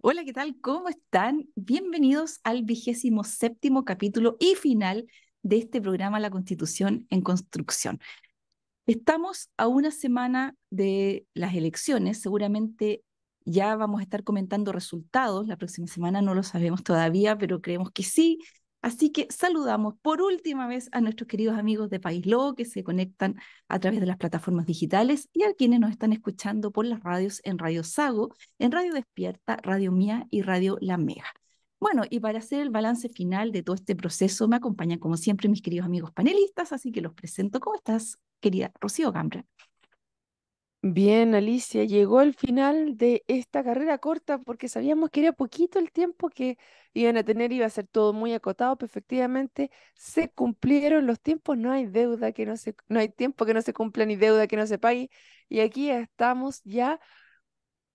Hola, ¿qué tal? ¿Cómo están? Bienvenidos al vigésimo séptimo capítulo y final de este programa La Constitución en Construcción. Estamos a una semana de las elecciones, seguramente ya vamos a estar comentando resultados, la próxima semana no lo sabemos todavía, pero creemos que sí, Así que saludamos por última vez a nuestros queridos amigos de País Lobo que se conectan a través de las plataformas digitales y a quienes nos están escuchando por las radios en Radio Sago, en Radio Despierta, Radio Mía y Radio La Mega. Bueno, y para hacer el balance final de todo este proceso, me acompañan como siempre mis queridos amigos panelistas, así que los presento. ¿Cómo estás, querida Rocío Gambra? Bien, Alicia, llegó el final de esta carrera corta porque sabíamos que era poquito el tiempo que iban a tener, iba a ser todo muy acotado, pero efectivamente se cumplieron los tiempos, no hay deuda que no se, no hay tiempo que no se cumpla ni deuda que no se pague. Y aquí estamos ya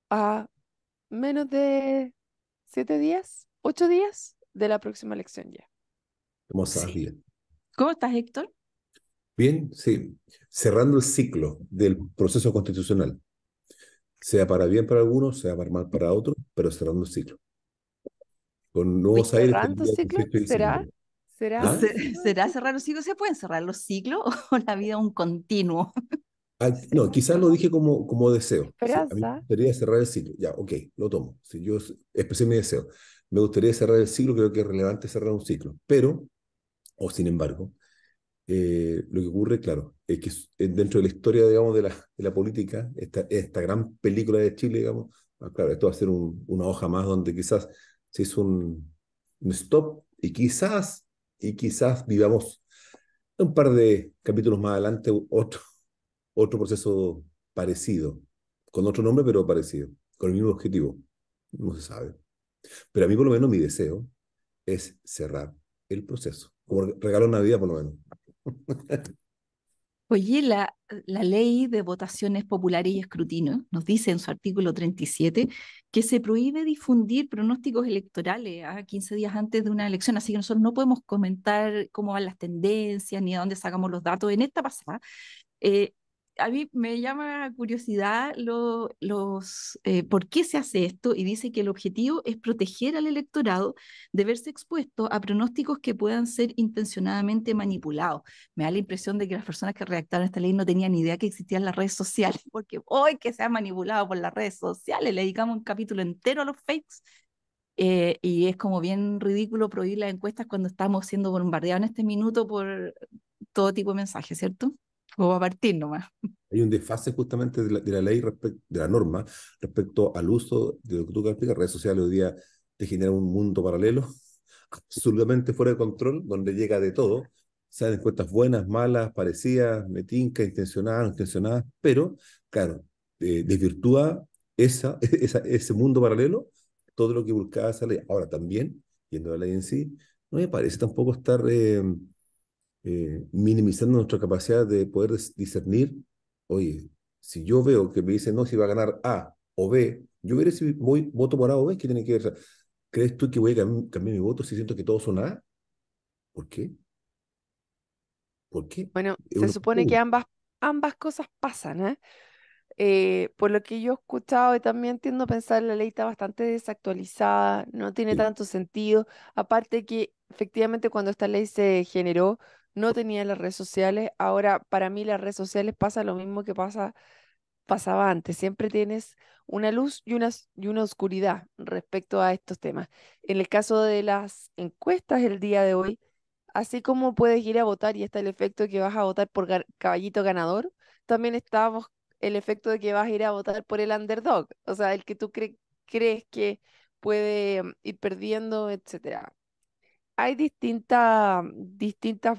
a menos de siete días, ocho días de la próxima elección ya. ¿Cómo estás, ¿Cómo estás, Héctor? Bien, sí, cerrando el ciclo del proceso constitucional, sea para bien para algunos, sea para mal para otros, pero cerrando el ciclo. Con nuevos ¿Cerrando aires. Ciclo? ¿Será? ¿Será? ¿Ah? ¿Será cerrar los ciclos? ¿Se pueden cerrar los ciclos o la vida un continuo? Ah, no, quizás lo dije como, como deseo. a mí me gustaría cerrar el ciclo. Ya, ok, lo tomo. Si yo expresé mi deseo. Me gustaría cerrar el ciclo, creo que es relevante cerrar un ciclo. Pero, o sin embargo, eh, lo que ocurre, claro, es que eh, dentro de la historia, digamos, de la, de la política, esta, esta gran película de Chile, digamos, ah, claro, esto va a ser una hoja más donde quizás se hizo un, stop y quizás, y quizás vivamos un par de capítulos más adelante otro, otro proceso parecido, con otro nombre, pero parecido, con el mismo objetivo. No se sabe. Pero a mí, por lo menos, mi deseo es cerrar el proceso, como regalo de Navidad, por lo menos. Oye, la, la, ley de votaciones populares y escrutinio nos dice en su artículo 37 que se prohíbe difundir pronósticos electorales a 15 días antes de una elección, así que nosotros no podemos comentar cómo van las tendencias ni a dónde sacamos los datos en esta pasada. Eh, a mí me llama curiosidad los, eh, por qué se hace esto y dice que el objetivo es proteger al electorado de verse expuesto a pronósticos que puedan ser intencionadamente manipulados. Me da la impresión de que las personas que redactaron esta ley no tenían ni idea que existían las redes sociales, porque hoy que se ha manipulado por las redes sociales, le dedicamos un capítulo entero a los fakes. Eh, y es como bien ridículo prohibir las encuestas cuando estamos siendo bombardeados en este minuto por todo tipo de mensajes, ¿cierto? O a partir nomás. Hay un desfase justamente de la, ley, de la norma, respecto al uso de lo que tú explicas, redes sociales hoy día te generan un mundo paralelo, absolutamente fuera de control, donde llega de todo, salen encuestas buenas, malas, parecidas, metinca, intencionadas, no intencionadas, pero, claro, de eh, desvirtúa esa, ese mundo paralelo todo lo que buscaba esa ley. Ahora también, yendo a la ley en sí, no me parece tampoco estar... Eh, eh, minimizando nuestra capacidad de poder discernir, oye, si yo veo que me dicen no, si va a ganar A o B, yo veré si voy, voto por A o B, ¿qué tiene que ver? ¿Crees tú que voy a cambiar, mi voto si siento que todos son A? ¿Por qué? ¿Por qué? Bueno, se supone que ambas, ambas cosas pasan, ¿eh? ¿eh? por lo que yo he escuchado y también tiendo a pensar, la ley está bastante desactualizada, no tiene tanto sentido. Aparte que efectivamente cuando esta ley se generó, no tenía las redes sociales. Ahora, para mí las redes sociales pasa lo mismo que pasa, pasaba antes. Siempre tienes una luz y una, y una oscuridad respecto a estos temas. En el caso de las encuestas el día de hoy, así como puedes ir a votar y está el efecto que vas a votar por caballito ganador, también está el efecto de que vas a ir a votar por el underdog, o sea, el que tú crees que puede mm, ir perdiendo, etcétera hay distintas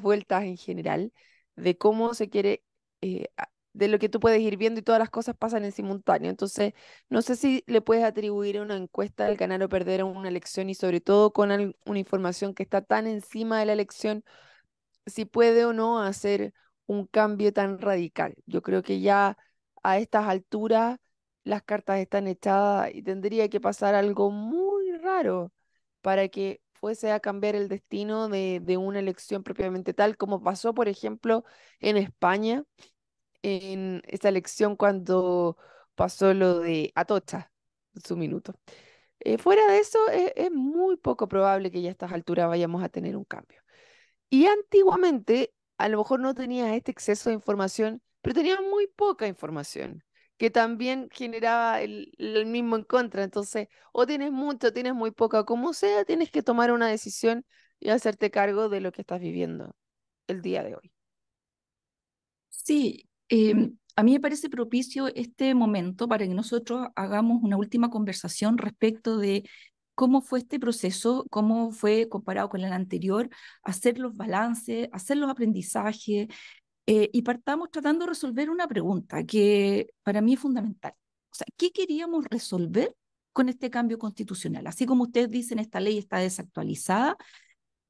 vueltas en general de cómo se quiere, eh, de lo que tú puedes ir viendo y todas las cosas pasan en simultáneo. Entonces, no sé si le puedes atribuir una encuesta al ganar o perder una elección y sobre todo con una información que está tan encima de la elección, si puede o no hacer un cambio tan radical. Yo creo que ya a estas alturas las cartas están echadas y tendría que pasar algo muy raro para que fuese a cambiar el destino de, una elección propiamente tal, como pasó, por ejemplo, en España, en esa elección cuando pasó lo de Atocha, su minuto. Eh, fuera de eso, e, es, muy poco probable que ya a estas alturas vayamos a tener un cambio. Y antiguamente, a lo mejor no tenía este exceso de información, pero tenía muy poca información que también generaba el, mismo en contra. Entonces, o tienes mucho, o tienes muy poca, como sea, tienes que tomar una decisión y hacerte cargo de lo que estás viviendo el día de hoy. Sí, em, a mí me parece propicio este momento para que nosotros hagamos una última conversación respecto de cómo fue este proceso, cómo fue comparado con el anterior, hacer los balances, hacer los aprendizajes, eh, y partamos tratando de resolver una pregunta que para mí es fundamental. O sea, ¿qué queríamos resolver con este cambio constitucional? Así como ustedes dicen, esta ley está desactualizada.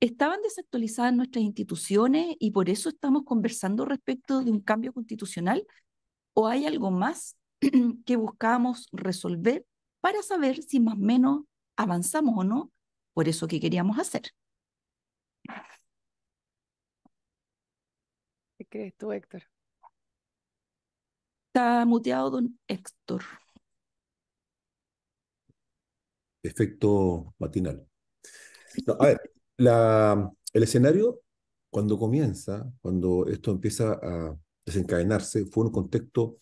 Estaban desactualizadas nuestras instituciones y por eso estamos conversando respecto de un cambio constitucional. ¿O hay algo más que buscamos resolver para saber si más o menos avanzamos o no por eso que queríamos hacer? es tú, Héctor? Está muteado don Héctor. Efecto matinal. a ver, la, el escenario cuando comienza, cuando esto empieza a desencadenarse, fue un contexto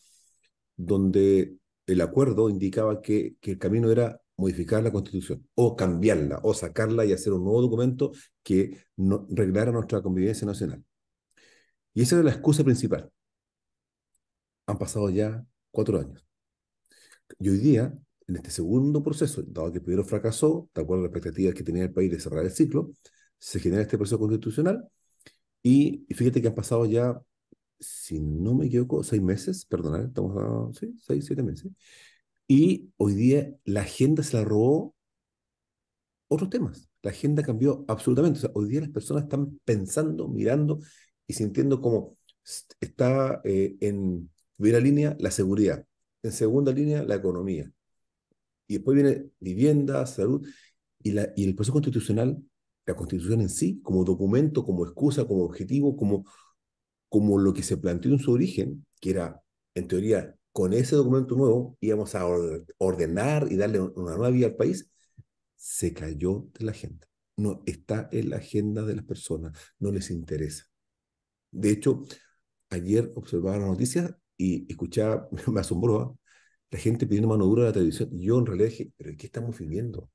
donde el acuerdo indicaba que, que, el camino era modificar la constitución o cambiarla o sacarla y hacer un nuevo documento que reglara nuestra convivencia nacional. Y esa era la excusa principal. Han pasado ya cuatro años. Y hoy día, en este segundo proceso, dado que primero fracasó, de acuerdo a las expectativas que tenía el país de cerrar el ciclo, se genera este proceso constitucional y, fíjate que han pasado ya, si no me equivoco, seis meses, perdón, estamos a ¿sí? seis, siete meses, y hoy día la agenda se la robó otros temas. La agenda cambió absolutamente. O sea, hoy día las personas están pensando, mirando y sintiendo como está eh, en primera línea la seguridad, en segunda línea la economía, y después viene vivienda, salud, y, la, y el proceso constitucional, la constitución en sí, como documento, como excusa, como objetivo, como, como lo que se planteó en su origen, que era, en teoría, con ese documento nuevo íbamos a ordenar y darle una nueva vida al país, se cayó de la agenda. No está en la agenda de las personas, no les interesa. De hecho, ayer observaba las noticias y escuchaba, me asombró, ¿ah? la gente pidiendo mano dura a la televisión. yo en realidad dije, ¿pero qué estamos viviendo?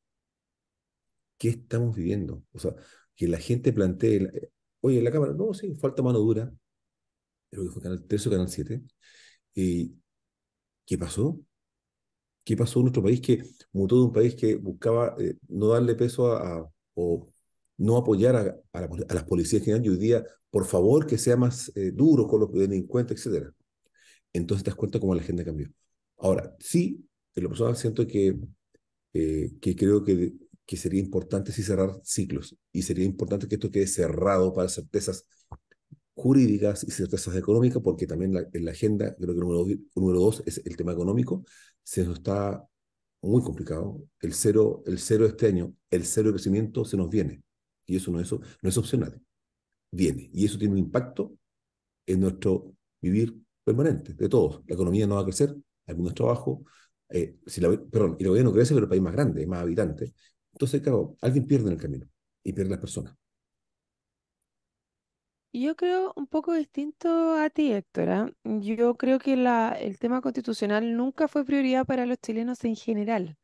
¿Qué estamos viviendo? O sea, que la gente plantee, eh, oye, en la cámara, no, sí, falta mano dura. Creo que fue Canal 3 o Canal 7. ¿Y qué pasó? ¿Qué pasó en nuestro país que mutó de un país que buscaba eh, no darle peso a, a no apoyar a, las policías que hoy día, por favor, que sea más eh, duro con los cuenta, etc. Entonces te das cuenta cómo la agenda cambió. Ahora, sí, en lo personal siento que, eh, que creo que, que sería importante cerrar ciclos y sería importante que esto quede cerrado para certezas jurídicas y certezas económicas, porque también la, en la agenda, creo que el número, dos es el tema económico, se nos está muy complicado. El cero, el cero este año, el cero de crecimiento se nos viene y eso no es, no es opcional, viene. Y eso tiene un impacto en nuestro vivir permanente, de todos. La economía no va a crecer, hay menos trabajo, eh, si perdón, y la no crece, pero el país más grande, más habitante. Entonces, claro, alguien pierde en el camino y pierde las personas. Yo creo un poco distinto a ti, Héctor. ¿ah? Yo creo que la, el tema constitucional nunca fue prioridad para los chilenos en general.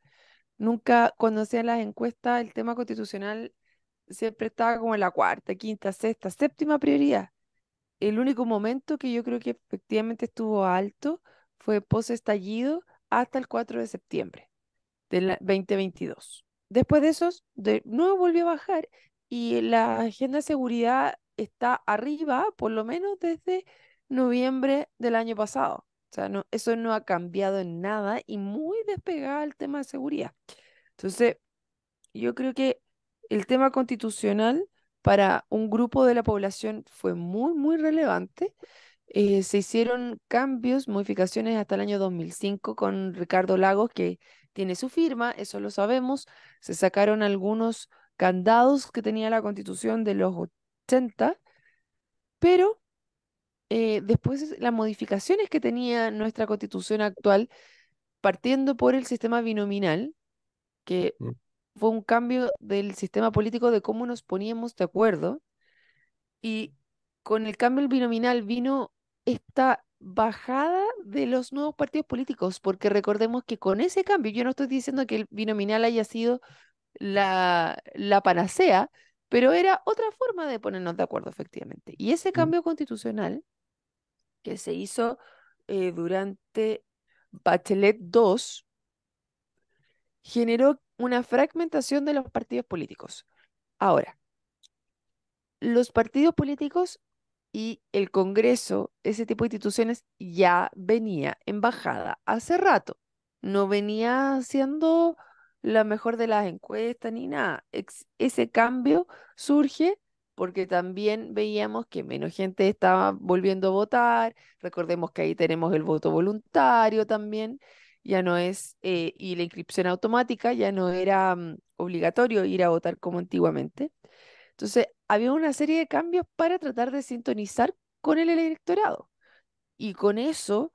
Nunca, cuando hacían las encuestas, el tema constitucional siempre estaba como en la cuarta, quinta, sexta, séptima prioridad. El único momento que yo creo que efectivamente estuvo alto fue post-estallido hasta el 4 de septiembre del 2022. Después de eso, de nuevo volvió a bajar y la agenda de seguridad está arriba, por lo menos desde noviembre del año pasado. O sea, no, eso no ha cambiado en nada y muy despegada el tema de seguridad. Entonces, yo creo que el tema constitucional para un grupo de la población fue muy, muy relevante. Eh, se hicieron cambios, modificaciones hasta el año 2005 con Ricardo Lagos, que tiene su firma, eso lo sabemos. Se sacaron algunos candados que tenía la constitución de los 80, pero eh, después las modificaciones que tenía nuestra constitución actual, partiendo por el sistema binominal, que mm fue un cambio del sistema político de cómo nos poníamos de acuerdo. Y con el cambio binominal vino esta bajada de los nuevos partidos políticos, porque recordemos que con ese cambio, yo no estoy diciendo que el binominal haya sido la, panacea, pero era otra forma de ponernos de acuerdo, efectivamente. Y ese mm. cambio constitucional que se hizo eh, durante Bachelet II generó una fragmentación de los partidos políticos. Ahora, los partidos políticos y el Congreso, ese tipo de instituciones, ya venía en bajada hace rato. No venía siendo la mejor de las encuestas ni nada. ese cambio surge porque también veíamos que menos gente estaba volviendo a votar. Recordemos que ahí tenemos el voto voluntario también ya no es, eh, y la inscripción automática ya no era mm, obligatorio ir a votar como antiguamente. Entonces, había una serie de cambios para tratar de sintonizar con el electorado. Y con eso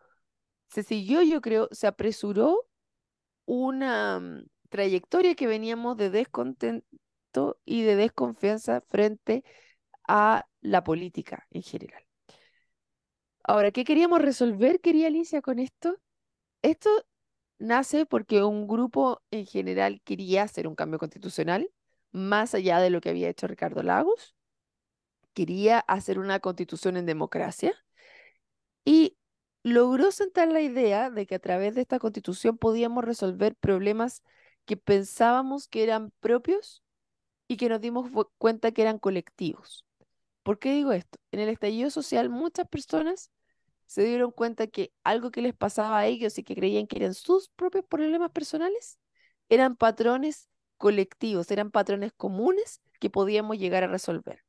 se siguió, yo creo, se apresuró una mm, trayectoria que veníamos de descontento y de desconfianza frente a la política en general. Ahora, ¿qué queríamos resolver, quería Alicia, con esto? Esto nace porque un grupo en general quería hacer un cambio constitucional, más allá de lo que había hecho Ricardo Lagos, quería hacer una constitución en democracia y logró sentar la idea de que a través de esta constitución podíamos resolver problemas que pensábamos que eran propios y que nos dimos cuenta que eran colectivos. ¿Por qué digo esto? En el estallido social muchas personas se dieron cuenta que algo que les pasaba a ellos y que creían que eran sus propios problemas personales, eran patrones colectivos, eran patrones comunes que podíamos llegar a resolver.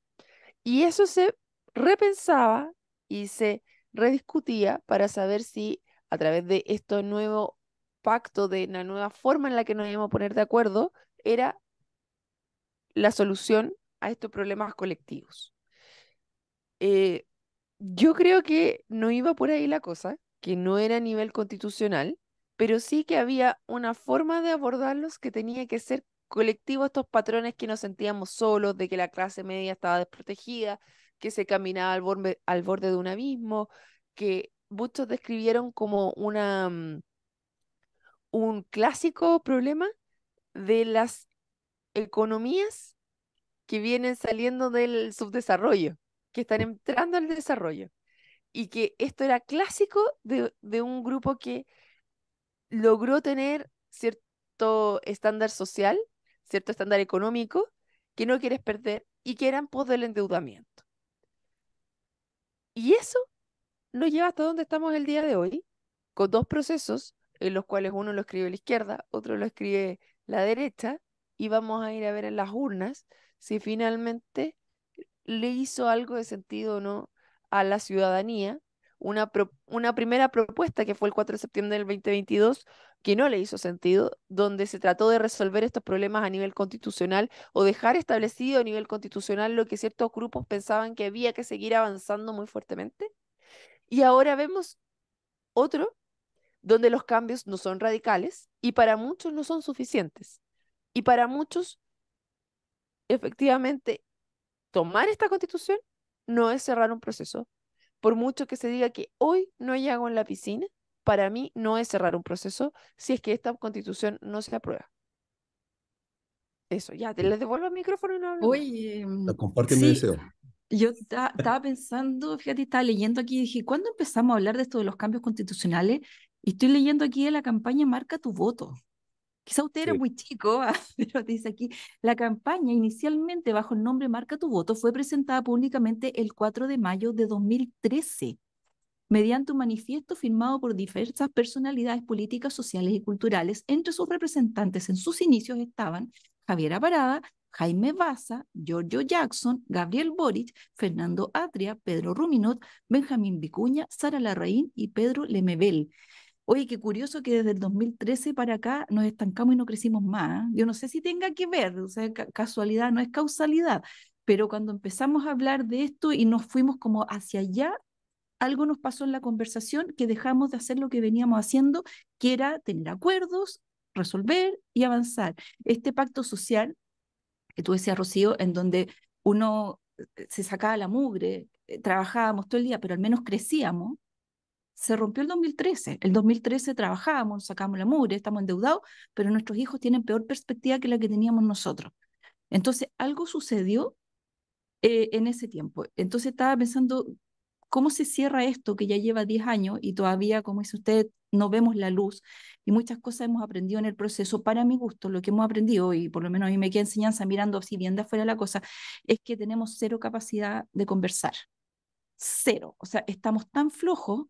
Y eso se repensaba y se rediscutía para saber si a través de este nuevo pacto, de una nueva forma en la que nos íbamos a poner de acuerdo, era la solución a estos problemas colectivos. Eh, yo creo que no iba por ahí la cosa, que no era a nivel constitucional, pero sí que había una forma de abordarlos que tenía que ser colectivo estos patrones que nos sentíamos solos, de que la clase media estaba desprotegida, que se caminaba al borde, de un abismo, que muchos describieron como una, mm, un clásico problema de las economías que vienen saliendo del subdesarrollo que están entrando al desarrollo y que esto era clásico de, un grupo que logró tener cierto estándar social, cierto estándar económico que no quieres perder y que eran pos del endeudamiento. Y eso nos lleva hasta donde estamos el día de hoy, con dos procesos, en los cuales uno lo escribe la izquierda, otro lo escribe la derecha, y vamos a ir a ver en las urnas si finalmente le hizo algo de sentido o no a la ciudadanía, una, una primera propuesta que fue el 4 de septiembre del 2022, que no le hizo sentido, donde se trató de resolver estos problemas a nivel constitucional o dejar establecido a nivel constitucional lo que ciertos grupos pensaban que había que seguir avanzando muy fuertemente. Y ahora vemos otro donde los cambios no son radicales y para muchos no son suficientes. Y para muchos, efectivamente, tomar esta constitución no es cerrar un proceso. Por mucho que se diga que hoy no hay agua en la piscina, para mí no es cerrar un proceso si es que esta constitución no se aprueba. Eso, ya, te les devuelvo el micrófono y no hablo. Oye, mm, mi deseo. Yo estaba pensando, fíjate, estaba leyendo aquí dije, ¿cuándo empezamos a hablar de esto de los cambios constitucionales? Y estoy leyendo aquí de la campaña Marca tu voto. Quizá usted era muy chico, ah, pero dice aquí, la campaña inicialmente bajo el nombre Marca tu voto fue presentada públicamente el 4 de mayo de 2013 mediante un manifiesto firmado por diversas personalidades políticas, sociales y culturales. Entre sus representantes en sus inicios estaban Javier Parada, Jaime Baza, Giorgio Jackson, Gabriel Boric, Fernando Atria, Pedro Ruminot, Benjamín Vicuña, Sara Larraín y Pedro Lemebel. Oye, qué curioso que desde el 2013 para acá nos estancamos y no crecimos más. Yo no sé si tenga que ver, o sea, casualidad no es causalidad, pero cuando empezamos a hablar de esto y nos fuimos como hacia allá, algo nos pasó en la conversación que dejamos de hacer lo que veníamos haciendo, que era tener acuerdos, resolver y avanzar. Este pacto social que tú decías, Rocío, en donde uno eh, se sacaba la mugre, eh, trabajábamos todo el día, pero al menos crecíamos, se rompió el 2013. El 2013 trabajábamos, sacamos la mugre, estamos endeudados, pero nuestros hijos tienen peor perspectiva que la que teníamos nosotros. Entonces, algo sucedió eh, en ese tiempo. Entonces, estaba pensando, ¿cómo se cierra esto que ya lleva 10 años y todavía, como dice usted, no vemos la luz? Y muchas cosas hemos aprendido en el proceso. Para mi gusto, lo que hemos aprendido, y por lo menos a mí me queda enseñanza mirando así bien de afuera la cosa, es que tenemos cero capacidad de conversar. Cero. O sea, estamos tan flojos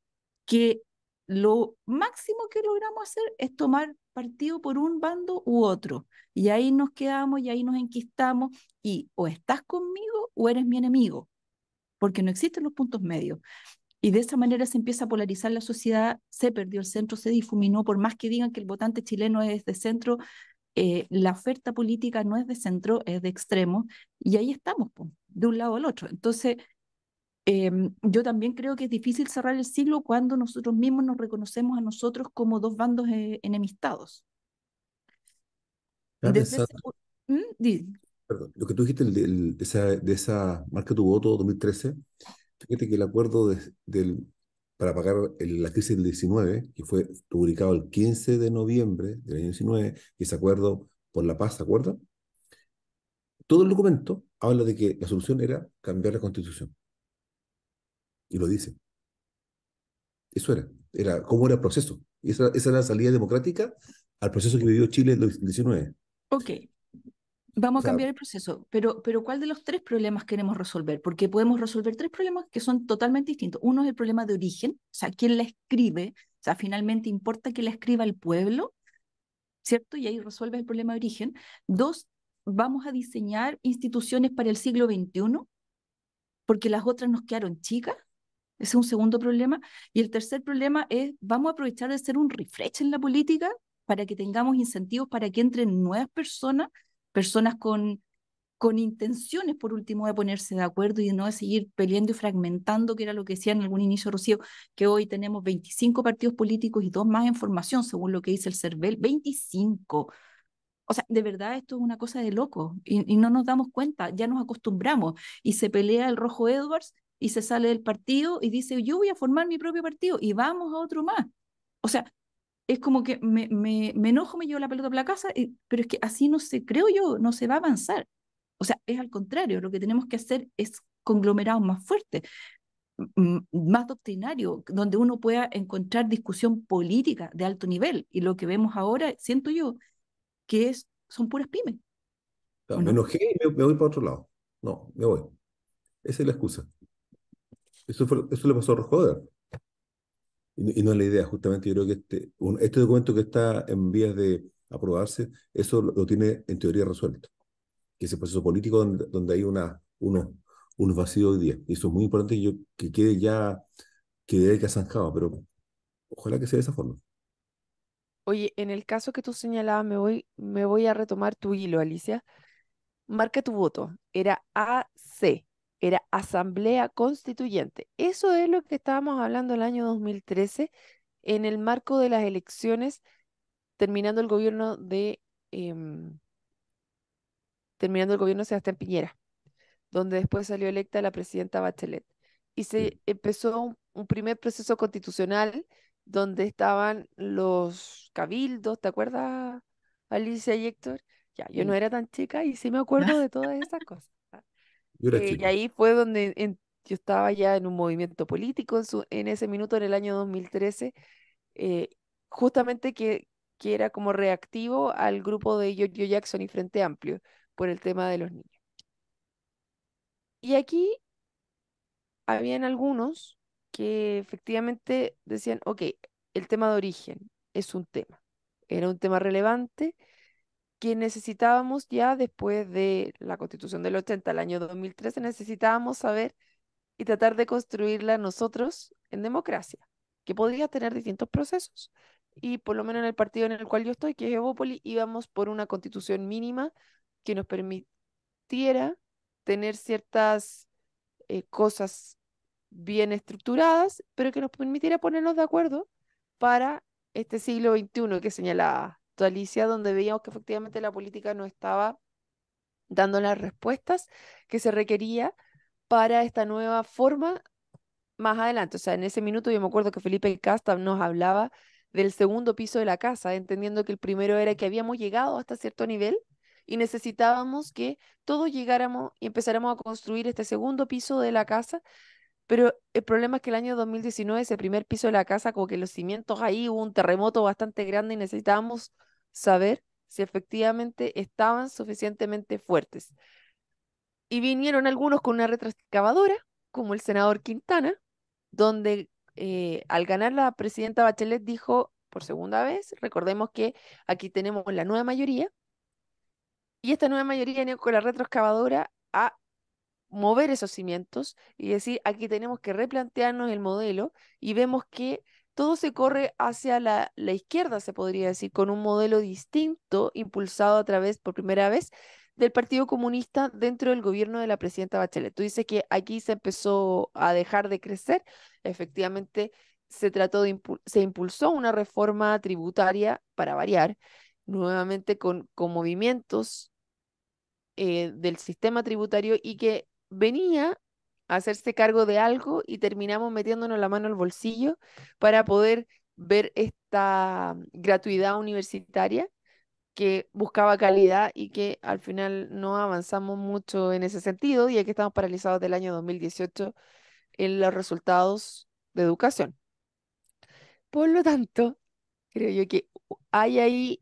que lo máximo que logramos hacer es tomar partido por un bando u otro. Y ahí nos quedamos y ahí nos enquistamos y o estás conmigo o eres mi enemigo, porque no existen los puntos medios. Y de esa manera se empieza a polarizar la sociedad, se perdió el centro, se difuminó, por más que digan que el votante chileno es de centro, eh, la oferta política no es de centro, es de extremo, y ahí estamos, de un lado al otro. Entonces, Em, yo también creo que es difícil cerrar el siglo cuando nosotros mismos nos reconocemos a nosotros como dos bandos eh, enemistados. ¿Mm? lo que tú dijiste de, esa, de, marca tu voto 2013, fíjate que el acuerdo para pagar la crisis del 19, que fue publicado el 15 de noviembre del año 19, ese acuerdo por la paz, ¿se acuerdan? Todo el documento habla de que la solución era cambiar la constitución. Y lo dice. Eso era. era ¿Cómo era el proceso? Esa, esa era la salida democrática al proceso que vivió Chile en el 2019. Ok. Vamos a cambiar el proceso, pero, pero ¿cuál de los tres problemas queremos resolver? Porque podemos resolver tres problemas que son totalmente distintos. Uno es el problema de origen, o sea, quién la escribe, o sea, finalmente importa que la escriba el pueblo, ¿cierto? Y ahí resuelve el problema de origen. Dos, vamos a diseñar instituciones para el siglo XXI, porque las otras nos quedaron chicas. Ese es un segundo problema. Y el tercer problema es, vamos a aprovechar de hacer un refresh en la política para que tengamos incentivos para que entren nuevas personas, personas con, con intenciones, por último, de ponerse de acuerdo y no de seguir peleando y fragmentando, que era lo que decía en algún inicio Rocío, que hoy tenemos 25 partidos políticos y dos más en formación, según lo que dice el CERVEL, 25. O sea, de verdad esto es una cosa de loco y, no nos damos cuenta, ya nos acostumbramos y se pelea el rojo Edwards y se sale del partido y dice, yo voy a formar mi propio partido y vamos a otro más. O sea, es como que me, me, enojo, me llevo la pelota a la casa, pero es que así no se, creo yo, no se va a avanzar. O sea, es al contrario, lo que tenemos que hacer es conglomerados más fuertes, más doctrinarios, donde uno pueda encontrar discusión política de alto nivel. Y lo que vemos ahora, siento yo, que es, son puras pymes. me enojé y me, voy para otro lado. No, me voy. Esa es la excusa. Eso, eso le pasó a Rojoder. Y, no es la idea, justamente yo creo que este, este documento que está en vías de aprobarse, eso lo, tiene en teoría resuelto. Que ese proceso político donde, hay una, unos, vacíos hoy día. Y eso es muy importante que, yo, que quede ya, que quede zanjado, pero ojalá que sea de esa forma. Oye, en el caso que tú señalabas, me voy, me voy a retomar tu hilo, Alicia. Marca tu voto. Era AC, era Asamblea Constituyente. Eso es lo que estábamos hablando el año 2013 en el marco de las elecciones, terminando el gobierno de em, terminando el gobierno de Sebastián Piñera, donde después salió electa la presidenta Bachelet. Y se empezó un primer proceso constitucional donde estaban los cabildos, ¿te acuerdas, Alicia y Héctor? Ya, yo no era tan chica y sí me acuerdo de todas esas cosas. ¿ah? Eh, y ahí fue donde yo estaba ya en un movimiento político en, ese minuto, en el año 2013, eh, justamente que, que era como reactivo al grupo de Giorgio Jackson y Frente Amplio por el tema de los niños. Y aquí habían algunos que efectivamente decían, ok, el tema de origen es un tema, era un tema relevante que necesitábamos ya después de la constitución del 80, el año 2013, necesitábamos saber y tratar de construirla nosotros en democracia, que podría tener distintos procesos. Y por lo menos en el partido en el cual yo estoy, que es Evópolis, íbamos por una constitución mínima que nos permitiera tener ciertas eh, cosas bien estructuradas, pero que nos permitiera ponernos de acuerdo para este siglo XXI que señalaba Alicia, donde veíamos que efectivamente la política no estaba dando las respuestas que se requería para esta nueva forma más adelante. O sea, en ese minuto yo me acuerdo que Felipe Casta nos hablaba del segundo piso de la casa, entendiendo que el primero era que habíamos llegado hasta cierto nivel y necesitábamos que todos llegáramos y empezáramos a construir este segundo piso de la casa pero el problema es que el año 2019, ese primer piso de la casa, como que los cimientos ahí hubo un terremoto bastante grande y necesitábamos saber si efectivamente estaban suficientemente fuertes. Y vinieron algunos con una retroexcavadora, como el senador Quintana, donde eh, al ganar la presidenta Bachelet dijo por segunda vez, recordemos que aquí tenemos la nueva mayoría, y esta nueva mayoría viene con la retroexcavadora a mover esos cimientos y decir, aquí tenemos que replantearnos el modelo y vemos que todo se corre hacia la, la, izquierda, se podría decir, con un modelo distinto impulsado a través, por primera vez, del Partido Comunista dentro del gobierno de la presidenta Bachelet. Tú dices que aquí se empezó a dejar de crecer, efectivamente se trató de se impulsó una reforma tributaria para variar, nuevamente con, con movimientos eh, del sistema tributario y que venía a hacerse cargo de algo y terminamos metiéndonos la mano al bolsillo para poder ver esta gratuidad universitaria que buscaba calidad y que al final no avanzamos mucho en ese sentido, ya que estamos paralizados del año 2018 en los resultados de educación. Por lo tanto, creo yo que hay ahí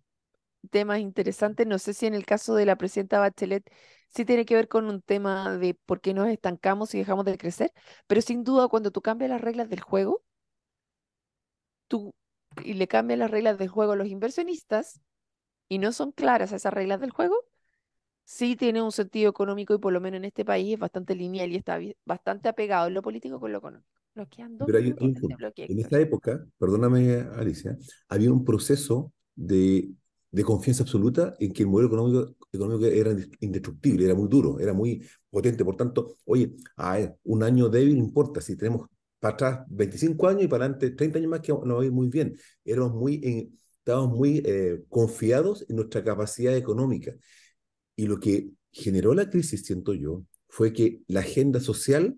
temas interesantes. No sé si en el caso de la presidenta Bachelet sí tiene que ver con un tema de por qué nos estancamos y dejamos de crecer, pero sin duda cuando tú cambias las reglas del juego, tú y le cambias las reglas del juego a los inversionistas y no son claras esas reglas del juego, sí tiene un sentido económico y por lo menos en este país es bastante lineal y está bastante apegado en lo político con lo económico. Pero hay un, en esta época, perdóname Alicia, había un proceso de de confianza absoluta en que el modelo económico, económico era indestructible, era muy duro, era muy potente. Por tanto, oye, un año débil importa, si tenemos para atrás 25 años y para adelante 30 años más que no va a ir muy bien. Éramos muy estábamos muy eh, confiados en nuestra capacidad económica. Y lo que generó la crisis, siento yo, fue que la agenda social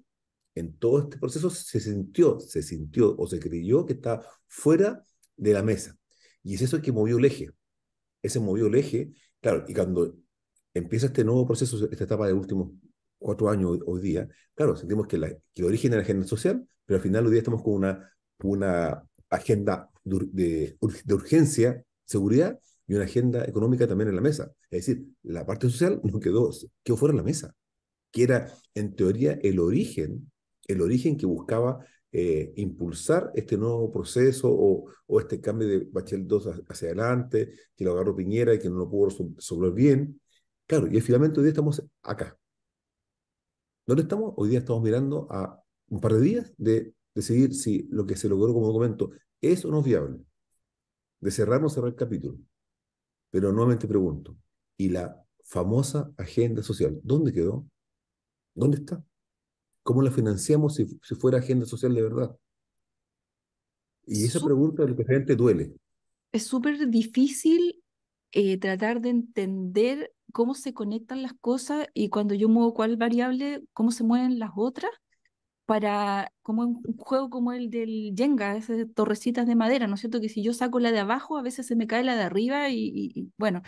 en todo este proceso se sintió, se sintió o se creyó que estaba fuera de la mesa. Y es eso que movió el eje ese movió el eje, claro, y cuando empieza este nuevo proceso, esta etapa de últimos cuatro años hoy día, claro, sentimos que, la, que el origen era la agenda social, pero al final hoy día estamos con una, una agenda de, urgencia, seguridad, y una agenda económica también en la mesa. Es decir, la parte social no quedó, quedó fuera de la mesa, que era en teoría el origen, el origen que buscaba eh, impulsar este nuevo proceso o, este cambio de Bachelet 2 hacia adelante, que lo agarró Piñera y que no lo pudo resolver bien. Claro, y finalmente hoy día estamos acá. ¿Dónde estamos? Hoy día estamos mirando a un par de días de decidir si lo que se logró como documento es o no viable. De cerrar o no cerrar el capítulo. Pero nuevamente pregunto, ¿y la famosa agenda social? ¿Dónde quedó? ¿Dónde está? ¿Cómo la financiamos si, fuera agenda social de verdad? Y esa pregunta es lo que realmente duele. Es súper difícil eh, tratar de entender cómo se conectan las cosas y cuando yo muevo cuál variable, cómo se mueven las otras, para, como un juego como el del Jenga, esas torrecitas de madera, ¿no es cierto? Que si yo saco la de abajo, a veces se me cae la de arriba y bueno,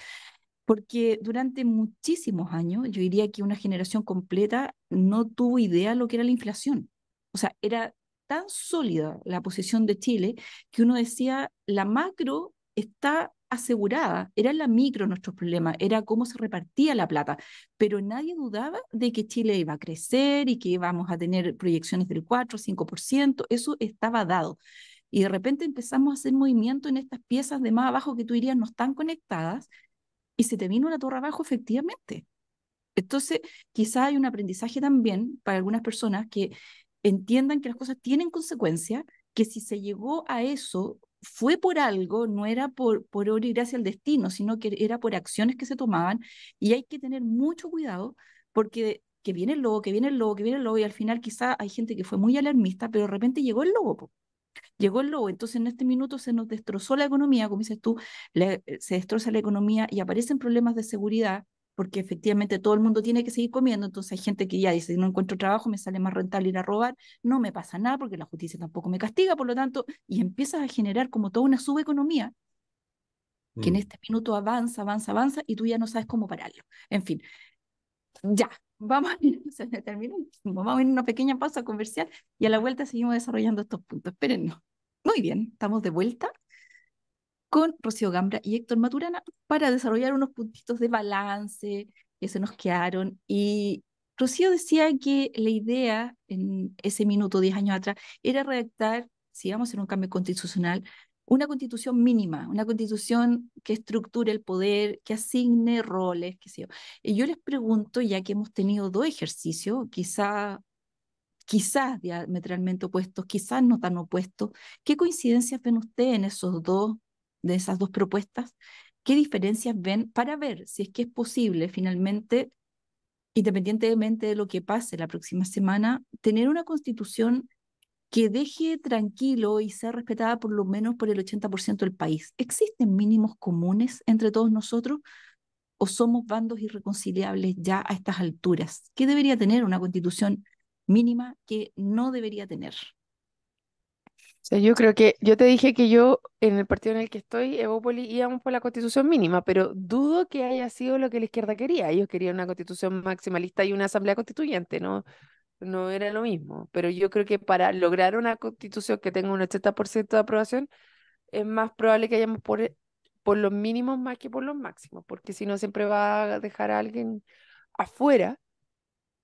porque durante muchísimos años, yo diría que una generación completa no tuvo idea lo que era la inflación. O sea, era tan sólida la posición de Chile que uno decía, la macro está asegurada, era la micro nuestros problemas, era cómo se repartía la plata, pero nadie dudaba de que Chile iba a crecer y que íbamos a tener proyecciones del 4, 5%, eso estaba dado. Y de repente empezamos a hacer movimiento en estas piezas de más abajo que tú dirías no están conectadas, y se te vino la torre abajo efectivamente. Entonces, quizá hay un aprendizaje también para algunas personas que entiendan que las cosas tienen consecuencia, que si se llegó a eso fue por algo, no era por, por hacia el destino, sino que era por acciones que se tomaban y hay que tener mucho cuidado porque que viene el lobo, que viene el lobo, que viene el lobo y al final quizá hay gente que fue muy alarmista, pero de repente llegó el lobo llegó el lobo. Entonces, en este minuto se nos destrozó la economía, como dices tú, eh, se destroza la economía y aparecen problemas de seguridad, porque efectivamente todo el mundo tiene que seguir comiendo, entonces hay gente que ya dice, no encuentro trabajo, me sale más rentable ir a robar, no me pasa nada porque la justicia tampoco me castiga, por lo tanto, y empiezas a generar como toda una subeconomía que en mm. este minuto avanza, avanza, avanza y tú ya no sabes cómo pararlo. En fin, ya, vamos a ir, vamos una pequeña pausa comercial y a la vuelta seguimos desarrollando estos puntos. no, Muy bien, estamos de vuelta con Rocío Gambra y Héctor Maturana para desarrollar unos puntitos de balance que se nos quedaron. Y Rocío decía que la idea en ese minuto, 10 años atrás, era redactar, si vamos a hacer un cambio constitucional, una constitución mínima, una constitución que estructure el poder, que asigne roles, qué sé yo. Y yo les pregunto, ya que hemos tenido dos ejercicios, quizá quizás diametralmente opuestos, quizás no tan opuestos, ¿qué coincidencias ven ustedes en esos dos, de esas dos propuestas? ¿Qué diferencias ven para ver si es que es posible finalmente, independientemente de lo que pase la próxima semana, tener una constitución que deje tranquilo y sea respetada por lo menos por el 80% del país. ¿Existen mínimos comunes entre todos nosotros o somos bandos irreconciliables ya a estas alturas? ¿Qué debería tener una constitución mínima que no debería tener? yo creo que yo te dije que yo en el partido en el que estoy, Evópolis, íbamos por la constitución mínima, pero dudo que haya sido lo que la izquierda quería. Ellos querían una constitución maximalista y una asamblea constituyente, ¿no? no era lo mismo, pero yo creo que para lograr una constitución que tenga un 80% de aprobación, es más probable que hayamos por, eh, por los mínimos más que por los máximos, porque si no siempre va a dejar a alguien afuera,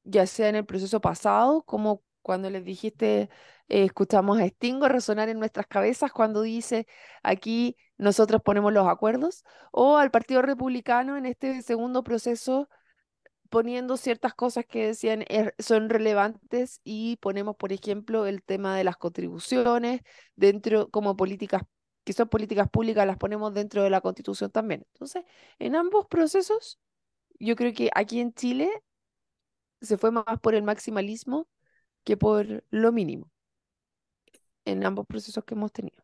ya sea en el proceso pasado, como cuando les dijiste, eh, escuchamos a Stingo resonar en nuestras cabezas cuando dice, aquí nosotros ponemos los acuerdos, o al Partido Republicano en este segundo proceso poniendo ciertas cosas que decían er, son relevantes y ponemos, por ejemplo, el tema de las contribuciones dentro como políticas que son políticas públicas, las ponemos dentro de la constitución también. Entonces, en ambos procesos, yo creo que aquí en Chile se fue más por el maximalismo que por lo mínimo en ambos procesos que hemos tenido.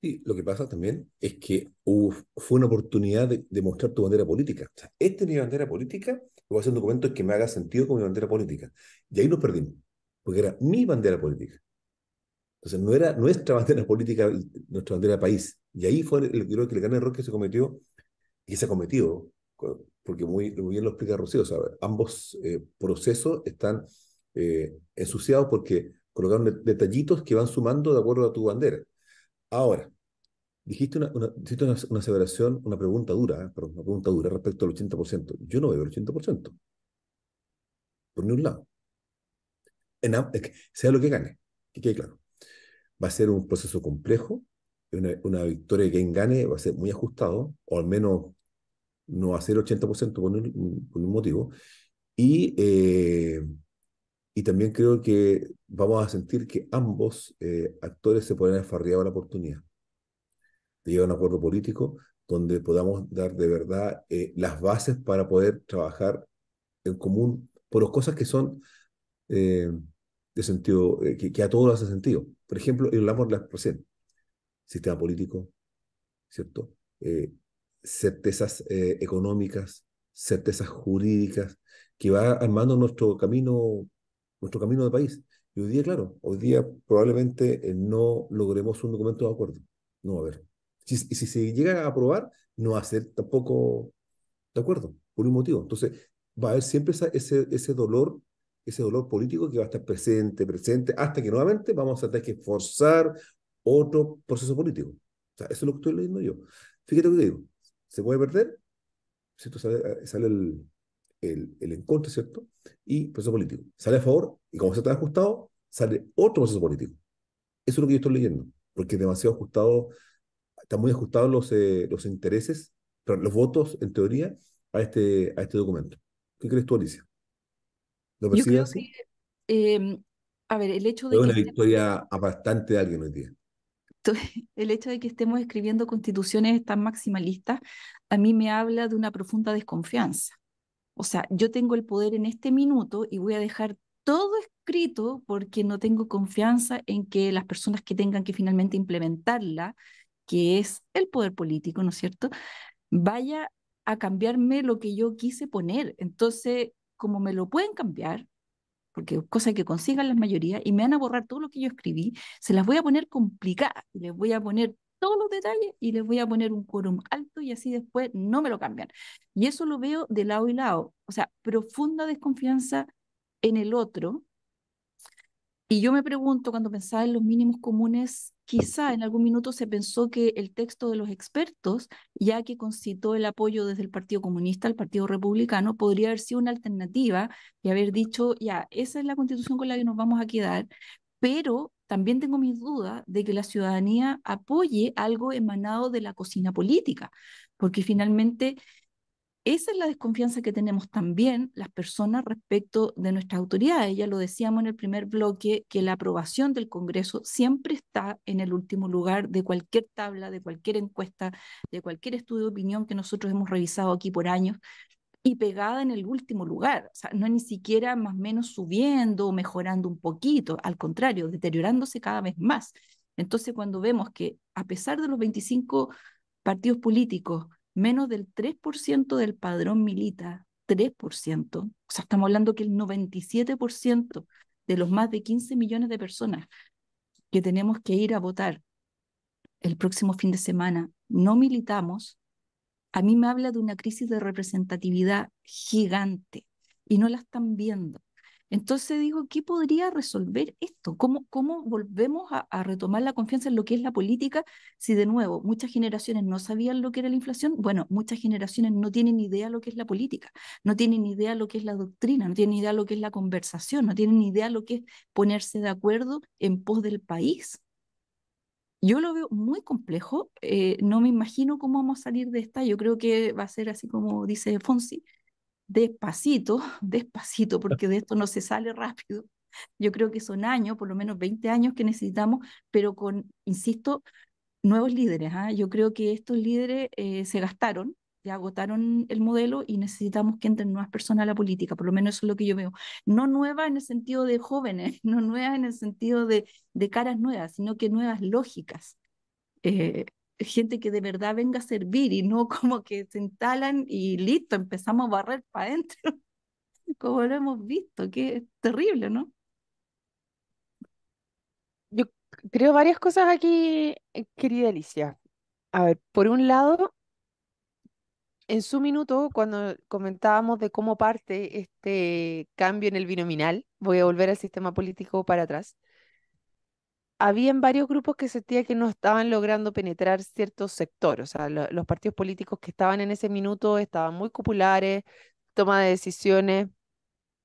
Sí, lo que pasa también es que fue una oportunidad de, mostrar tu bandera política. O tenido este bandera política voy a hacer un documento que me haga sentido con mi bandera política. Y ahí nos perdimos, porque era mi bandera política. Entonces no era nuestra bandera política, nuestra bandera país. Y ahí fue el, que el gran error que se cometió, y se ha cometido, porque muy, muy, bien lo explica Rocío, o ambos eh, procesos están eh, ensuciados porque colocaron detallitos que van sumando de acuerdo a tu bandera. Ahora, Dijiste una, una, una, aseveración, una pregunta dura, ¿eh? una pregunta dura respecto al 80%. Yo no veo el 80%. Por ningún lado. sea lo que gane, que claro. Va a ser un proceso complejo, una, victoria que quien gane va a ser muy ajustado, o al menos no va a ser 80% por ningún por un motivo. Y, eh, y también creo que vamos a sentir que ambos eh, actores se pueden a a la oportunidad de llegar a un acuerdo político donde podamos dar de verdad eh, las bases para poder trabajar en común por las cosas que son eh, de sentido, eh, que, a todos hace sentido. Por ejemplo, hablamos de la expresión, sistema político, ¿cierto? certezas económicas, certezas jurídicas, que va armando nuestro camino, nuestro camino de país. Y hoy día, claro, hoy día probablemente no logremos un documento de acuerdo. No a ver si, si se llega a aprobar, no va a ser tampoco de acuerdo, por un motivo. Entonces, va a haber siempre ese, ese dolor ese dolor político que va a estar presente, presente, hasta que nuevamente vamos a tener que forzar otro proceso político. O sea, eso es lo que estoy leyendo yo. Fíjate lo que digo, se puede perder, ¿cierto? Sale, eh, sale el, el, el, encuentro, ¿cierto? Y proceso político. Sale a favor, y como se está ajustado, sale otro proceso político. Eso es lo que yo estoy leyendo, porque es demasiado ajustado están muy ajustados los, eh, los intereses, los votos, en teoría, a este, a este documento. ¿Qué crees tú, Alicia? ¿Lo percibes así? Que, em, a ver, el hecho de... Es una victoria a bastante de alguien hoy día. El hecho de que estemos escribiendo constituciones tan maximalistas, a mí me habla de una profunda desconfianza. O sea, yo tengo el poder en este minuto y voy a dejar todo escrito porque no tengo confianza en que las personas que tengan que finalmente implementarla que es el poder político, ¿no es cierto?, vaya a cambiarme lo que yo quise poner. Entonces, como me lo pueden cambiar, porque es cosa que consigan las mayorías, y me van a borrar todo lo que yo escribí, se las voy a poner complicadas, les voy a poner todos los detalles y les voy a poner un quórum alto y así después no me lo cambian. Y eso lo veo de lado y lado, o sea, profunda desconfianza en el otro. Y yo me pregunto, cuando pensaba en los mínimos comunes, Quizá en algún minuto se pensó que el texto de los expertos, ya que concitó el apoyo desde el Partido Comunista al Partido Republicano, podría haber sido una alternativa y haber dicho, ya, esa es la constitución con la que nos vamos a quedar, pero también tengo mis dudas de que la ciudadanía apoye algo emanado de la cocina política, porque finalmente esa es la desconfianza que tenemos también las personas respecto de nuestra autoridad. Ya lo decíamos en el primer bloque, que la aprobación del Congreso siempre está en el último lugar de cualquier tabla, de cualquier encuesta, de cualquier estudio de opinión que nosotros hemos revisado aquí por años y pegada en el último lugar. O sea, no ni siquiera más o menos subiendo o mejorando un poquito, al contrario, deteriorándose cada vez más. Entonces, cuando vemos que a pesar de los 25 partidos políticos, menos del 3% del padrón milita, 3%, o sea, estamos hablando que el 97% de los más de 15 millones de personas que tenemos que ir a votar el próximo fin de semana no militamos, a mí me habla de una crisis de representatividad gigante y no la están viendo. Entonces digo, ¿qué podría resolver esto? ¿Cómo, cómo volvemos a, retomar la confianza en lo que es la política si de nuevo muchas generaciones no sabían lo que era la inflación? Bueno, muchas generaciones no tienen idea lo que es la política, no tienen idea lo que es la doctrina, no tienen idea lo que es la conversación, no tienen idea lo que es ponerse de acuerdo en pos del país. Yo lo veo muy complejo, eh, no me imagino cómo vamos a salir de esta, yo creo que va a ser así como dice Fonsi, despacito, despacito, ah. porque de esto no se sale rápido. Yo creo que son años, por lo menos 20 años que necesitamos, pero con, insisto, nuevos líderes. ¿ah? Yo creo que estos líderes eh, se gastaron, se agotaron el modelo y necesitamos que entren nuevas personas a la política, por lo menos eso es lo que yo veo. No nuevas en el sentido de jóvenes, no nuevas en el sentido de, caras nuevas, sino que nuevas lógicas. Eh, gente que de verdad venga a servir y no como que se instalan y listo, empezamos a barrer para adentro, como lo hemos visto, que es terrible, ¿no? Yo creo varias cosas aquí, eh, querida Alicia. A ver, por un lado, en su minuto, cuando comentábamos de cómo parte este cambio en el binominal, voy a volver al sistema político para atrás, había varios grupos que sentía que no estaban logrando penetrar ciertos sectores, o sea, los partidos políticos que estaban en ese minuto estaban muy populares, toma de decisiones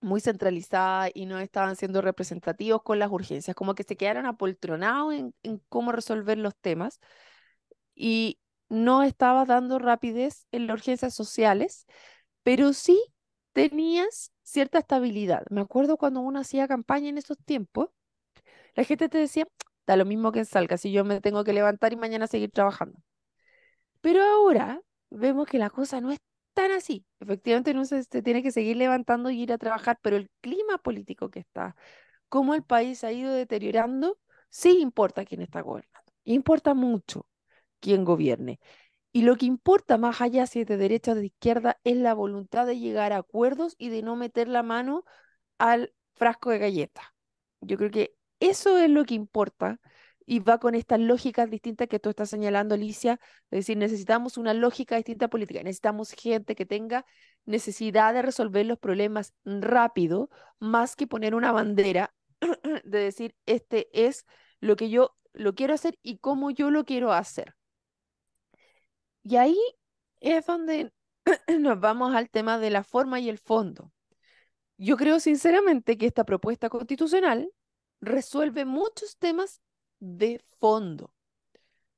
muy centralizada y no estaban siendo representativos con las urgencias, como que se quedaron apoltronados en, cómo resolver los temas y no estaba dando rapidez en las urgencias sociales, pero sí tenías cierta estabilidad. Me acuerdo cuando uno hacía campaña en esos tiempos, la gente te decía, da lo mismo que en Salca, si yo me tengo que levantar y mañana seguir trabajando. Pero ahora vemos que la cosa no es tan así. Efectivamente, uno se, tiene que seguir levantando y ir a trabajar, pero el clima político que está, cómo el país ha ido deteriorando, sí importa quién está gobernando. Importa mucho quién gobierne. Y lo que importa más allá si es de derecha o de izquierda es la voluntad de llegar a acuerdos y de no meter la mano al frasco de galletas. Yo creo que eso es lo que importa y va con estas lógicas distintas que tú estás señalando, Alicia, es decir, necesitamos una lógica distinta política, necesitamos gente que tenga necesidad de resolver los problemas rápido, más que poner una bandera de decir, este es lo que yo lo quiero hacer y cómo yo lo quiero hacer. Y ahí es donde nos vamos al tema de la forma y el fondo. Yo creo sinceramente que esta propuesta constitucional resuelve muchos temas de fondo,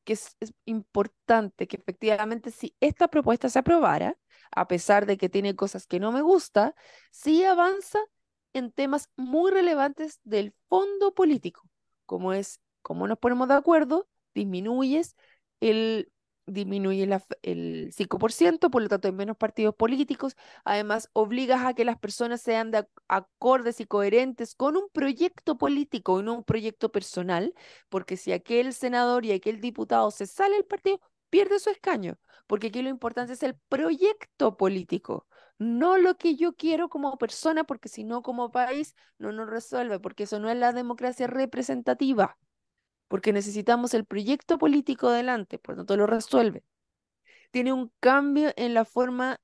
que es, importante que efectivamente si esta propuesta se aprobara, a pesar de que tiene cosas que no me gusta, sí avanza en temas muy relevantes del fondo político, como es cómo nos ponemos de acuerdo, disminuyes el disminuye el 5%, por lo tanto hay menos partidos políticos. Además, obligas a que las personas sean de acordes y coherentes con un proyecto político y no un proyecto personal, porque si aquel senador y aquel diputado se sale del partido, pierde su escaño, porque aquí lo importante es el proyecto político, no lo que yo quiero como persona, porque si no como país no nos resuelve, porque eso no es la democracia representativa porque necesitamos el proyecto político adelante, por pues, lo tanto lo resuelve. Tiene un cambio en la forma,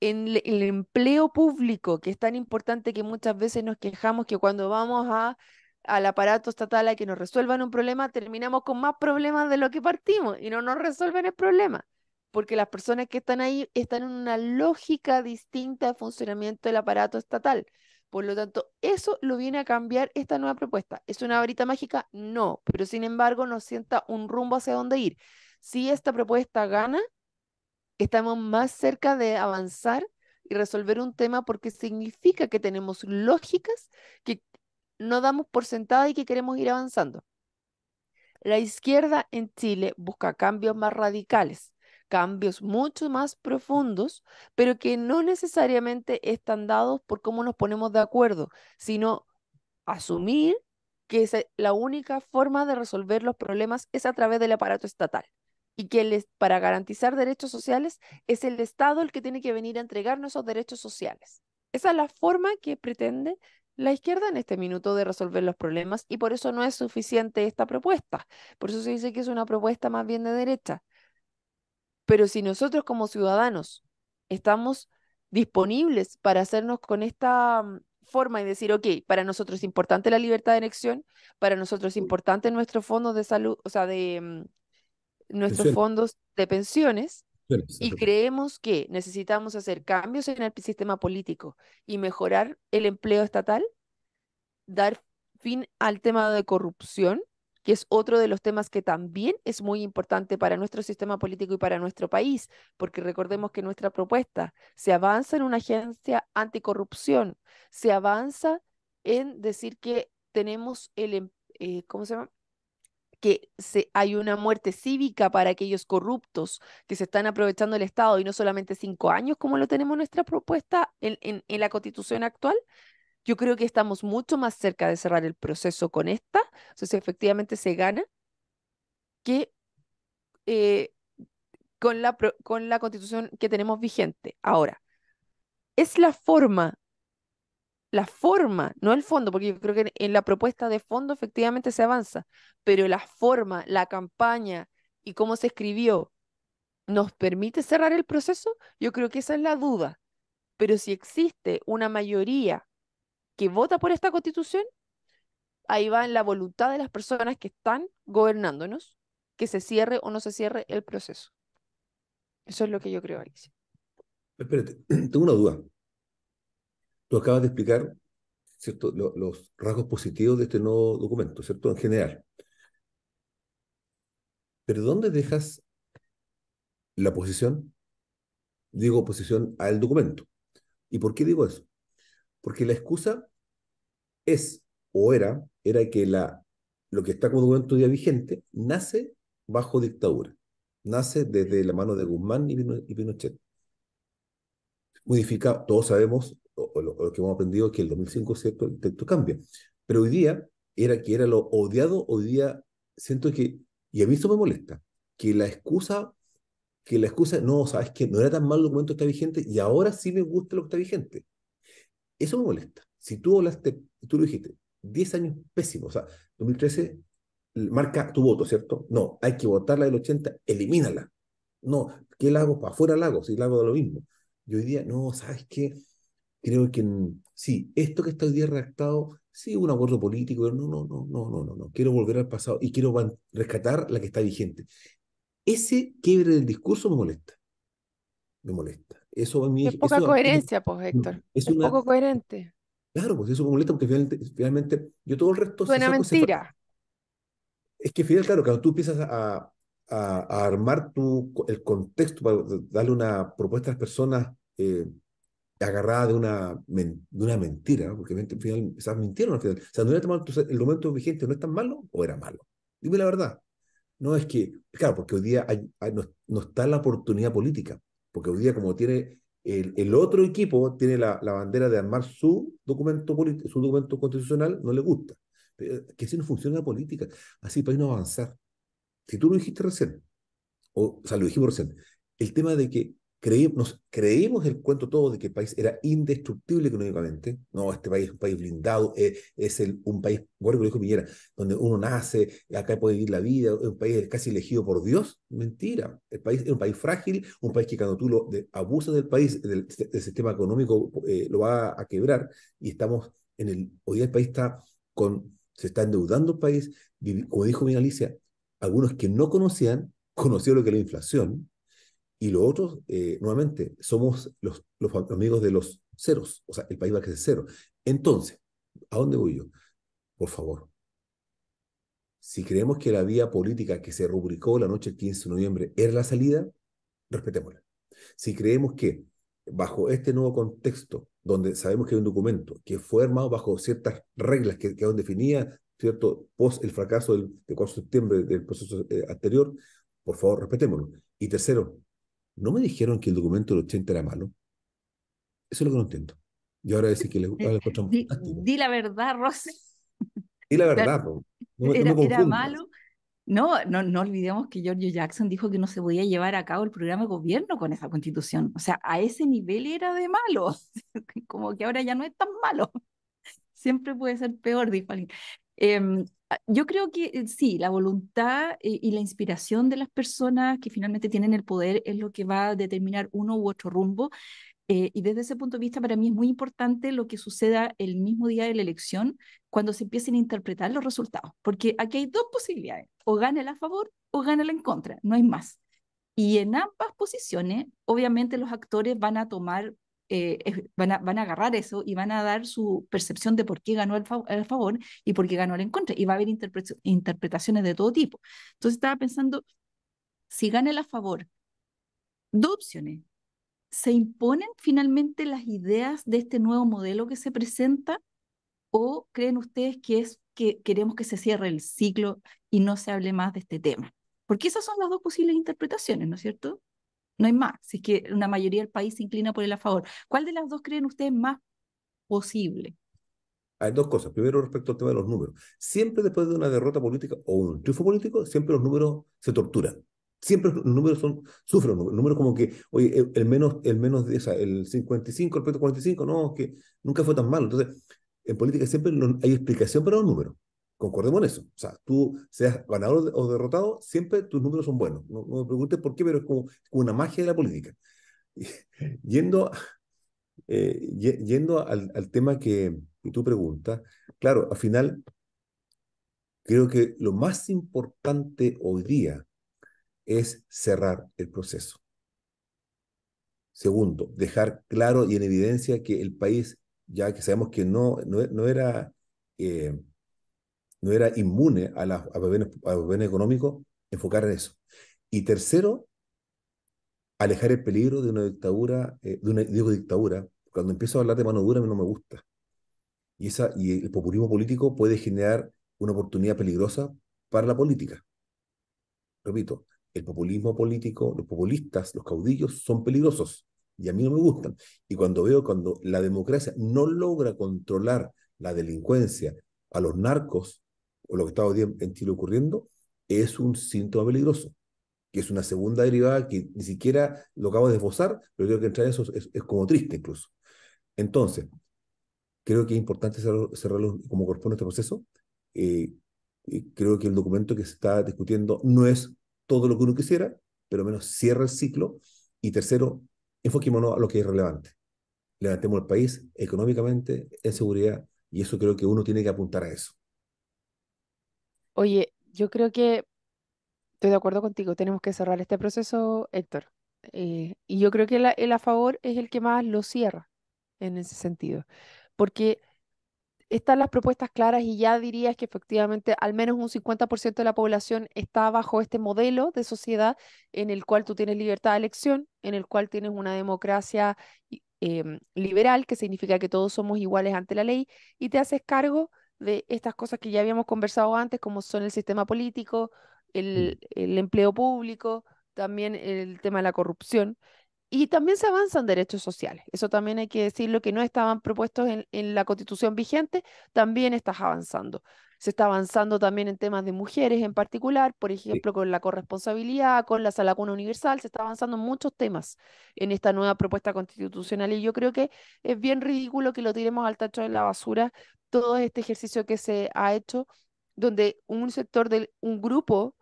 en el empleo público, que es tan importante que muchas veces nos quejamos que cuando vamos al aparato estatal a que nos resuelvan un problema, terminamos con más problemas de lo que partimos y no nos resuelven el problema, porque las personas que están ahí están en una lógica distinta de funcionamiento del aparato estatal. Por lo tanto, eso lo viene a cambiar esta nueva propuesta. ¿Es una varita mágica? No, pero sin embargo nos sienta un rumbo hacia dónde ir. Si esta propuesta gana, estamos más cerca de avanzar y resolver un tema porque significa que tenemos lógicas que no damos por sentada y que queremos ir avanzando. La izquierda en Chile busca cambios más radicales, cambios mucho más profundos, pero que no necesariamente están dados por cómo nos ponemos de acuerdo, sino asumir que la única forma de resolver los problemas es a través del aparato estatal y que para garantizar derechos sociales es el Estado el que tiene que venir a entregarnos esos derechos sociales. Esa es la forma que pretende la izquierda en este minuto de resolver los problemas y por eso no es suficiente esta propuesta. Por eso se dice que es una propuesta más bien de derecha. Pero si nosotros como ciudadanos estamos disponibles para hacernos con esta mm, forma y decir, ok, para nosotros es importante la libertad de elección, para nosotros es importante nuestros fondos de salud, o sea, de mm, nuestros fondos de pensiones, y creemos que necesitamos hacer cambios en el sistema político y mejorar el empleo estatal, dar fin al tema de corrupción, que es otro de los temas que también es muy importante para nuestro sistema político y para nuestro país, porque recordemos que nuestra propuesta se avanza en una agencia anticorrupción, se avanza en decir que tenemos el, em, eh, ¿cómo se llama? que se, hay una muerte cívica para aquellos corruptos que se están aprovechando el Estado y no solamente cinco años como lo tenemos nuestra propuesta en, en la constitución actual, yo creo que estamos mucho más cerca de cerrar el proceso con esta, o sea, si efectivamente se gana, que eh, con, la, con la constitución que tenemos vigente. Ahora, es la forma, la forma, no el fondo, porque yo creo que en la propuesta de fondo efectivamente se avanza, pero la forma, la campaña y cómo se escribió, ¿nos permite cerrar el proceso? Yo creo que esa es la duda. Pero si existe una mayoría que vota por esta constitución, ahí va en la voluntad de las personas que están gobernándonos que se cierre o no se cierre el proceso. Eso es lo que yo creo, Alicia. Espérate, tengo una duda. Tú acabas de explicar ¿cierto? los rasgos positivos de este nuevo documento, ¿cierto? En general. Pero ¿dónde dejas la posición? Digo oposición al documento. ¿Y por qué digo eso? Porque la excusa es, o era, era que la, lo que está como documento día vigente nace bajo dictadura, nace desde la mano de Guzmán y, Pinochet. todos sabemos, o, lo, que hemos aprendido, que el 2005 cierto, el texto cambia. Pero hoy día era que era lo odiado, hoy día siento que, y a mí eso me molesta, que la excusa, que la excusa, no, sabes que no era tan mal el documento que está vigente y ahora sí me gusta lo que está vigente. Eso me molesta. Si tú hablaste, tú lo dijiste, 10 años pésimos, o sea, 2013 marca tu voto, ¿cierto? No, hay que votar la del 80, elimínala. No, ¿qué lago? Para afuera lago, si lago de lo mismo. Y hoy día, no, ¿sabes qué? Creo que sí, esto que está hoy día redactado, sí, un acuerdo político, pero no, no, no, no, no, no, no. Quiero volver al pasado y quiero rescatar la que está vigente. Ese quiebre del discurso me molesta. Me molesta. Eso es poca coherencia, pues, Héctor. Es, un poco coherente. Claro, pues eso me molesta porque finalmente, yo todo el resto... una mentira. Es que final, claro, cuando tú empiezas a, armar tu, el contexto para darle una propuesta a las personas eh, agarrada de una, de una mentira, porque al final, estás mintieron al final. O sea, no era tan malo, el momento vigente no es tan malo o era malo. Dime la verdad. No es que, claro, porque hoy día no, está la oportunidad política porque hoy día como tiene el, otro equipo, tiene la, bandera de armar su documento, su documento constitucional, no le gusta. que así no funciona la política, así para no avanzar. Si tú lo dijiste recién, o, o sea, lo dijimos recién, el tema de que creímos el cuento todo de que el país era indestructible económicamente. No, este país es un país blindado, eh, es, el, un país, bueno, dijo donde uno nace, acá puede vivir la vida, es un país casi elegido por Dios. Mentira. El país es un país frágil, un país que cuando tú lo, abusas del país, del, sistema económico, eh, lo va a, quebrar. Y estamos en el, hoy día el país está con, se está endeudando el país. Como dijo mi Alicia, algunos que no conocían, conocieron lo que era la inflación y los otros, eh, nuevamente, somos los, amigos de los ceros, o sea, el país va a crecer cero. Entonces, ¿a dónde voy yo? Por favor, si creemos que la vía política que se rubricó la noche del 15 de noviembre era la salida, respetémosla. Si creemos que bajo este nuevo contexto, donde sabemos que hay un documento que fue armado bajo ciertas reglas que aún definidas, ¿cierto? Post el fracaso del, 4 de septiembre del proceso eh, anterior, por favor, respetémoslo. Y tercero, ¿no me dijeron que el documento del 80 era malo? Eso es lo que no entiendo. Y ahora decir que le di, la verdad, Rosy. Di la verdad. era, malo. No, no, no olvidemos que George Jackson dijo que no se podía llevar a cabo el programa de gobierno con esa constitución. O sea, a ese nivel era de malo. Como que ahora ya no es tan malo. Siempre puede ser peor, dijo alguien. Em, Ah, yo creo que eh, sí, la voluntad eh, y, la inspiración de las personas que finalmente tienen el poder es lo que va a determinar uno u otro rumbo. Eh, y desde ese punto de vista, para mí es muy importante lo que suceda el mismo día de la elección, cuando se empiecen a interpretar los resultados, porque aquí hay dos posibilidades, o gana a favor o gana en contra, no hay más. Y en ambas posiciones, obviamente los actores van a tomar eh, van, a, van, a, agarrar eso y van a dar su percepción de por qué ganó el, favor y por qué ganó el en contra. Y va a haber interpretaciones de todo tipo. Entonces estaba pensando, si gana el a favor, dos opciones. ¿Se imponen finalmente las ideas de este nuevo modelo que se presenta o creen ustedes que es que queremos que se cierre el ciclo y no se hable más de este tema? Porque esas son las dos posibles interpretaciones, ¿no es cierto? No hay más, si es que una mayoría del país se inclina por el a favor. ¿Cuál de las dos creen ustedes más posible? Hay dos cosas. Primero, respecto al tema de los números. Siempre después de una derrota política o un triunfo político, siempre los números se torturan. Siempre los números son, sufren, números como que, oye, el, menos, el menos de esa, el 55 respecto 45, no, que nunca fue tan malo. Entonces, en política siempre hay explicación para los números concordemos en eso. O sea, tú seas ganador o derrotado, siempre tus números son buenos. No, me preguntes por qué, pero es como, una magia de la política. yendo eh, yendo al, tema que tú preguntas, claro, al final creo que lo más importante hoy día es cerrar el proceso. Segundo, dejar claro y en evidencia que el país, ya que sabemos que no, no, era... Eh, no era inmune a, los a, económicos, enfocar en eso. Y tercero, alejar el peligro de una dictadura, eh, digo dictadura, cuando empiezo a hablar de mano dura no me gusta. Y, esa, y el populismo político puede generar una oportunidad peligrosa para la política. Repito, el populismo político, los populistas, los caudillos son peligrosos y a mí no me gustan. Y cuando veo cuando la democracia no logra controlar la delincuencia, a los narcos, o lo que está hoy en Chile ocurriendo, es un síntoma peligroso, que es una segunda derivada que ni siquiera lo acabo de esbozar, pero creo que entrar en eso es, como triste incluso. Entonces, creo que es importante cerrarlo como corresponde este proceso. Eh, creo que el documento que se está discutiendo no es todo lo que uno quisiera, pero menos cierra el ciclo. Y tercero, enfoquémonos a lo que es relevante. Levantemos el país económicamente, en seguridad, y eso creo que uno tiene que apuntar a eso. Oye, yo creo que estoy de acuerdo contigo, tenemos que cerrar este proceso, Héctor. Eh, y yo creo que el a favor es el que más lo cierra en ese sentido, porque están las propuestas claras y ya dirías que efectivamente al menos un 50% de la población está bajo este modelo de sociedad en el cual tú tienes libertad de elección, en el cual tienes una democracia em, liberal, que significa que todos somos iguales ante la ley, y te haces cargo de estas cosas que ya habíamos conversado antes, como son el sistema político, mm. el, empleo público, también el tema de la corrupción. Y también se avanzan derechos sociales. Eso también hay que decirlo, que no estaban propuestos en, en la constitución vigente, también estás avanzando se está avanzando también en temas de mujeres en particular, por ejemplo, con la corresponsabilidad, con la Salacuna universal, se está avanzando en muchos temas en esta nueva propuesta constitucional y yo creo que es bien ridículo que lo tiremos al tacho de la basura todo este ejercicio que se ha hecho donde un sector de un grupo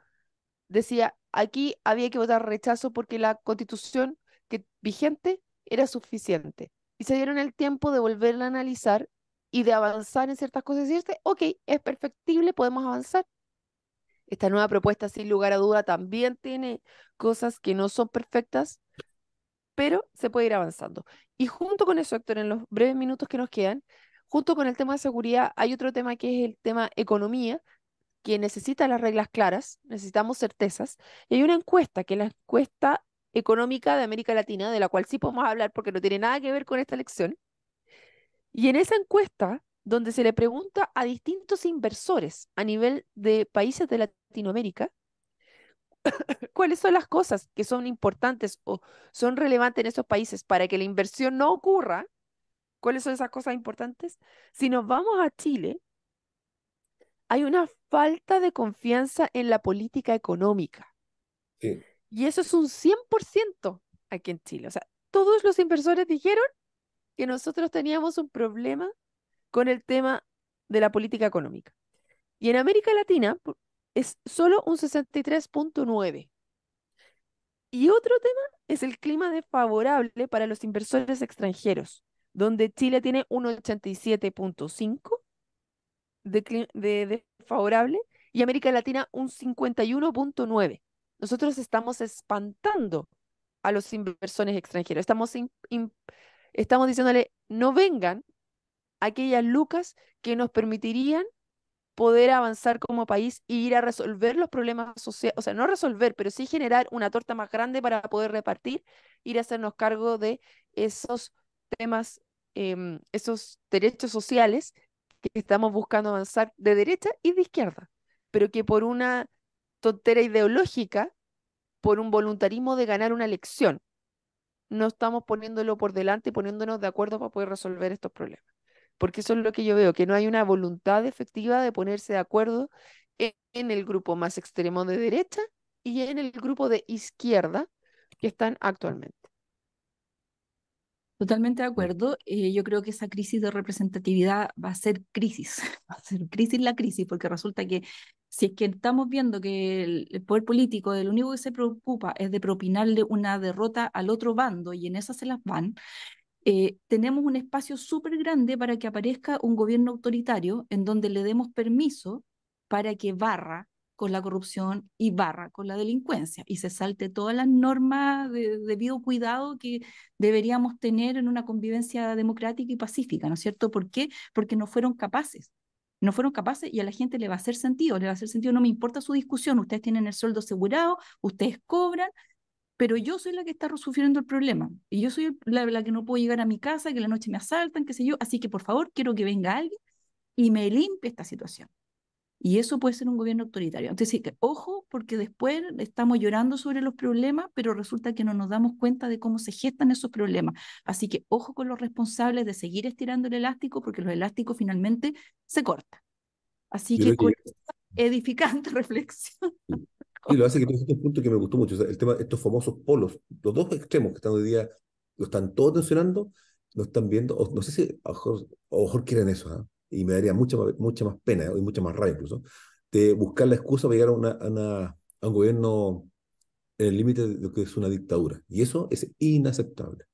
decía, aquí había que votar rechazo porque la constitución que vigente era suficiente. Y se dieron el tiempo de volverla a analizar y de avanzar en ciertas cosas y decirte, ok, es perfectible, podemos avanzar. Esta nueva propuesta, sin lugar a duda, también tiene cosas que no son perfectas, pero se puede ir avanzando. Y junto con eso, Héctor, en los breves minutos que nos quedan, junto con el tema de seguridad, hay otro tema que es el tema economía, que necesita las reglas claras, necesitamos certezas. Y hay una encuesta, que es la encuesta económica de América Latina, de la cual sí podemos hablar porque no tiene nada que ver con esta elección, y en esa encuesta, donde se le pregunta a distintos inversores a nivel de países de Latinoamérica, cuáles son las cosas que son importantes o son relevantes en esos países para que la inversión no ocurra, cuáles son esas cosas importantes. Si nos vamos a Chile, hay una falta de confianza en la política económica. Y eso es un 100% aquí en Chile. O sea, todos los inversores dijeron que nosotros teníamos un problema con el tema de la política económica. Y en América Latina es solo un 63.9. Y otro tema es el clima desfavorable para los inversores extranjeros, donde Chile tiene un 87.5 de, desfavorable y América Latina un 51.9. Nosotros estamos espantando a los inversores extranjeros, estamos estamos diciéndole, no vengan aquellas lucas que nos permitirían poder avanzar como país e ir a resolver los problemas sociales, o sea, no resolver, pero sí generar una torta más grande para poder repartir, ir a hacernos cargo de esos temas, em, esos derechos sociales que estamos buscando avanzar de derecha y de izquierda, pero que por una tontera ideológica, por un voluntarismo de ganar una elección, no estamos poniéndolo por delante y poniéndonos de acuerdo para poder resolver estos problemas. Porque eso es lo que yo veo, que no hay una voluntad efectiva de ponerse de acuerdo e-, en, el grupo más extremo de derecha y en el grupo de izquierda que están actualmente. Totalmente de acuerdo. Eh, yo creo que esa crisis de representatividad va a ser crisis, va a ser crisis la crisis, porque resulta que si es que estamos viendo que el poder político lo único que se preocupa es de propinarle una derrota al otro bando y en esas se las van, eh, tenemos un espacio súper grande para que aparezca un gobierno autoritario en donde le demos permiso para que barra con la corrupción y barra con la delincuencia y se salte todas las normas de debido cuidado que deberíamos tener en una convivencia democrática y pacífica, ¿no es cierto? ¿Por qué? Porque no fueron capaces no fueron capaces y a la gente le va a hacer sentido, le va a hacer sentido, no me importa su discusión, ustedes tienen el sueldo asegurado, ustedes cobran, pero yo soy la que está sufriendo el problema y yo soy la, que no puedo llegar a mi casa, que la noche me asaltan, qué sé yo, así que por favor quiero que venga alguien y me limpie esta situación. Y eso puede ser un gobierno autoritario. Entonces, ojo, porque después estamos llorando sobre los problemas, pero resulta que no nos damos cuenta de cómo se gestan esos problemas. Así que ojo con los responsables de seguir estirando el elástico, porque los elásticos finalmente se cortan. Así que, edificante reflexión. Y lo hace que es un punto que me gustó mucho, el tema de estos famosos polos, los dos extremos que están hoy día, lo están todos tensionando, lo están viendo, no sé si a lo mejor, quieren eso, ¿eh? y me daría mucha, mucha más pena y mucha más rabia incluso, de buscar la excusa para llegar a, una, a, un gobierno en el límite de lo que es una dictadura. Y eso es inaceptable.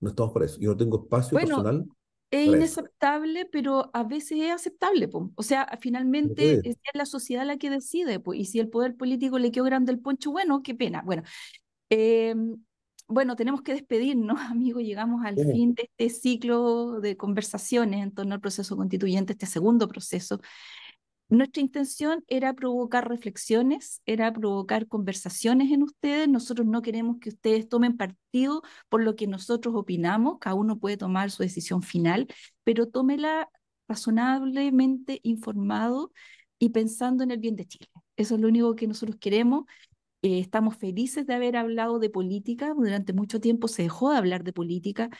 No estamos para eso. Yo no tengo espacio personal. Es inaceptable, pero a veces es aceptable. O sea, finalmente es la sociedad la que decide. pues Y si el poder político le quedó grande el poncho, bueno, qué pena. Bueno, em, bueno, tenemos que despedirnos, amigos. Llegamos al fin de este ciclo de conversaciones en torno al proceso constituyente, este segundo proceso. Nuestra intención era provocar reflexiones, era provocar conversaciones en ustedes. Nosotros no queremos que ustedes tomen partido por lo que nosotros opinamos. Cada uno puede tomar su decisión final, pero tómela razonablemente informado y pensando en el bien de Chile. Eso es lo único que nosotros queremos eh, estamos felices de haber hablado de política. Durante mucho tiempo se dejó de hablar de política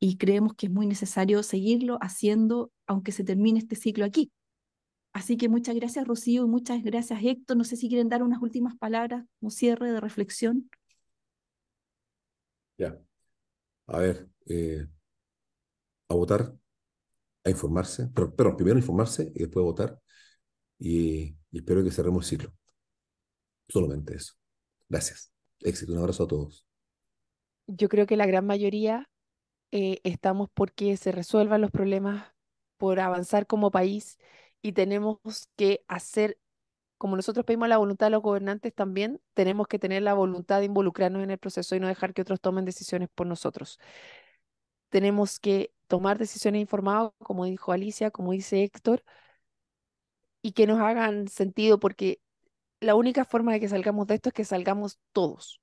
y creemos que es muy necesario seguirlo haciendo aunque se termine este ciclo aquí. Así que muchas gracias, Rocío, y muchas gracias, Héctor. No sé si quieren dar unas últimas palabras como cierre de reflexión. Ya. A ver, eh, a votar, a informarse, pero, perdón, primero informarse y después votar. Y, y espero que cerremos el ciclo. Solamente eso. Gracias. Éxito. Un abrazo a todos. Yo creo que la gran mayoría eh, estamos porque se resuelvan los problemas, por avanzar como país y tenemos que hacer, como nosotros pedimos la voluntad de los gobernantes también, tenemos que tener la voluntad de involucrarnos en el proceso y no dejar que otros tomen decisiones por nosotros. Tenemos que tomar decisiones informadas, como dijo Alicia, como dice Héctor, y que nos hagan sentido porque la única forma de que salgamos de esto es que salgamos todos,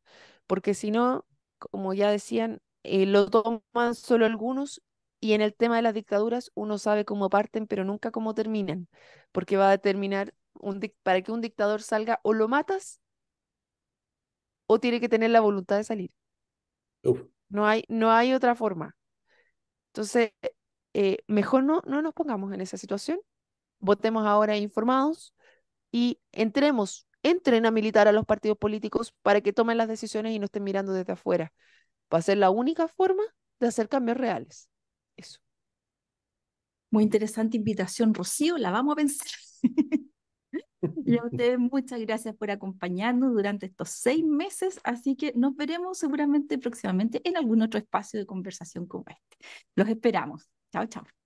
porque si no, como ya decían, eh, lo toman solo algunos y en el tema de las dictaduras uno sabe cómo parten, pero nunca cómo terminan, porque va a determinar para que un dictador salga o lo matas o tiene que tener la voluntad de salir. No hay, no hay otra forma. Entonces, eh, mejor no, no nos pongamos en esa situación. Votemos ahora informados, y entremos, entren a militar a los partidos políticos para que tomen las decisiones y no estén mirando desde afuera. Va a ser la única forma de hacer cambios reales. Eso. Muy interesante invitación, Rocío, la vamos a vencer. Y a ustedes muchas gracias por acompañarnos durante estos seis meses, así que nos veremos seguramente próximamente en algún otro espacio de conversación como este. Los esperamos. Chao, chao.